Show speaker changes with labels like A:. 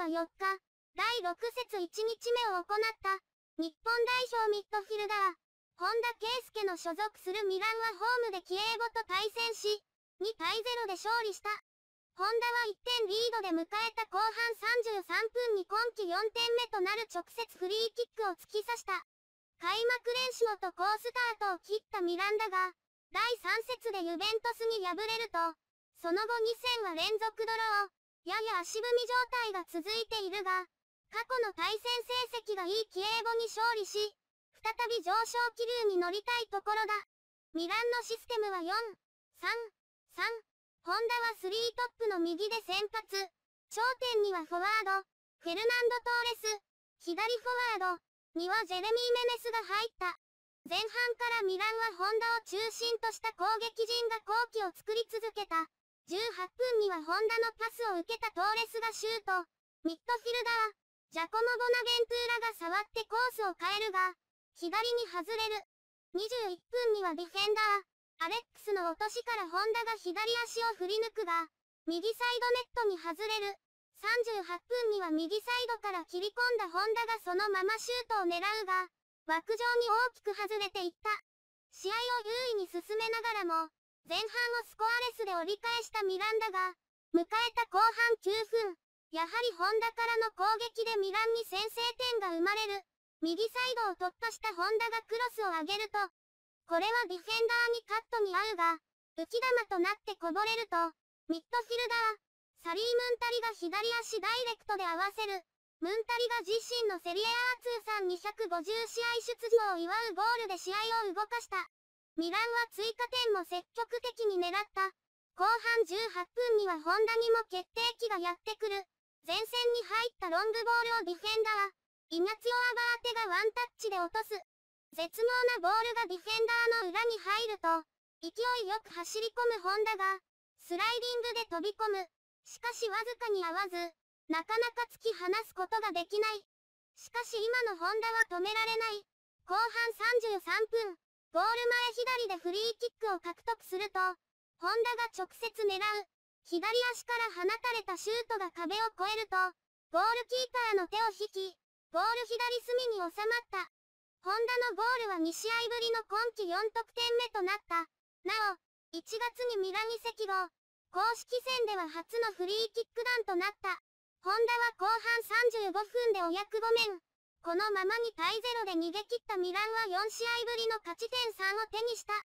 A: は4日、第6節1日目を行った、日本代表ミッドフィルダー、本田圭佑の所属するミランはホームでキエーと対戦し、2対0で勝利した。ホンダは1点リードで迎えた後半33分に今季4点目となる直接フリーキックを突き刺した。開幕練習と好スタートを切ったミランダが、第3節でユベントスに敗れると、その後2戦は連続ドロー。やや足踏み状態が続いているが、過去の対戦成績がいいキエーボに勝利し、再び上昇気流に乗りたいところだ。ミランのシステムは4、3、3、ホンダは3トップの右で先発。頂点にはフォワード、フェルナンド・トーレス。左フォワード、にはジェレミー・メネスが入った。前半からミランはホンダを中心とした攻撃陣が好機を作り続けた。18分にはホンダのパスを受けたトーレスがシュート。ミッドフィルダー、ジャコモ・ボナベントゥーラが触ってコースを変えるが、左に外れる。21分にはディフェンダー、アレックスの落としからホンダが左足を振り抜くが、右サイドネットに外れる。38分には右サイドから切り込んだホンダがそのままシュートを狙うが、枠上に大きく外れていった。試合を優位に進めながらも、前半をスコアレスで折り返したミランダが、迎えた後半9分、やはりホンダからの攻撃でミランに先制点が生まれる。右サイドを突破したホンダがクロスを上げると、これはディフェンダーにカットに合うが、浮き玉となってこぼれると、ミッドフィルダー、サリー・ムンタリが左足ダイレクトで合わせる。ムンタリが自身のセリエ A 通算250試合出場を祝うゴールで試合を動かした。ミランは追加点も積極的に狙った。後半18分にはホンダにも決定機がやってくる。前線に入ったロングボールをディフェンダー、イナツヨアバーテがワンタッチで落とす。絶妙なボールがディフェンダーの裏に入ると、勢いよく走り込むホンダが、スライディングで飛び込む。しかしわずかに合わず、なかなか突き放すことができない。しかし今のホンダは止められない。後半33分、ゴール前左でフリーキックを獲得すると、ホンダが直接狙う。左足から放たれたシュートが壁を越えると、ゴールキーパーの手を引き、ゴール左隅に収まった。ホンダのゴールは2試合ぶりの今季4得点目となった。なお、1月にミ関ニ席後、公式戦では初のフリーキック弾となった。ホンダは後半35分でお役御免。
B: このままに対ゼロで逃げ切
A: ったミランは4試合ぶりの勝ち点3を手にした。